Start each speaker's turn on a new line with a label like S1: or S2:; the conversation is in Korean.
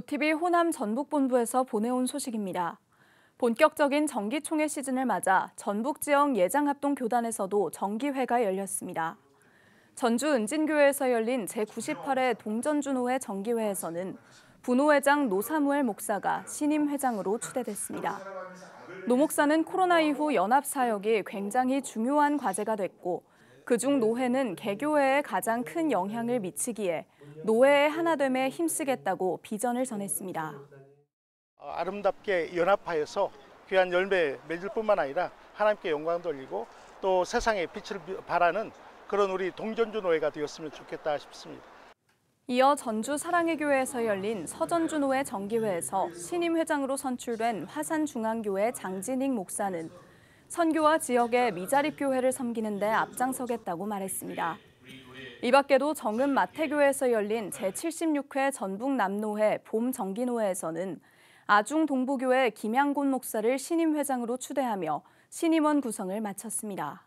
S1: 구TV 호남 전북본부에서 보내온 소식입니다. 본격적인 정기총회 시즌을 맞아 전북지역 예장합동 교단에서도 정기회가 열렸습니다. 전주 은진교회에서 열린 제98회 동전준호회 정기회에서는 분호회장 노사무엘 목사가 신임 회장으로 추대됐습니다. 노 목사는 코로나 이후 연합 사역이 굉장히 중요한 과제가 됐고 그중 노회는 개교회에 가장 큰 영향을 미치기에 노회의 하나됨에 힘쓰겠다고 비전을 전했습니다.
S2: 어, 아름답게 연합하여서 귀한 열매 맺을 뿐만 아니라 하나님께 영광 돌리고 또 세상에 빛을 발하는 그런 우리 동전주 노회가 되었으면 좋겠다 싶습니다.
S1: 이어 전주 사랑의 교회에서 열린 서전주 노회 정기회에서 신임 회장으로 선출된 화산중앙교회 장진익 목사는 선교와 지역의 미자립 교회를 섬기는 데 앞장서겠다고 말했습니다. 이 밖에도 정읍 마태교회에서 열린 제76회 전북남노회 봄정기노회에서는 아중동부교회 김양곤 목사를 신임 회장으로 추대하며 신임원 구성을 마쳤습니다.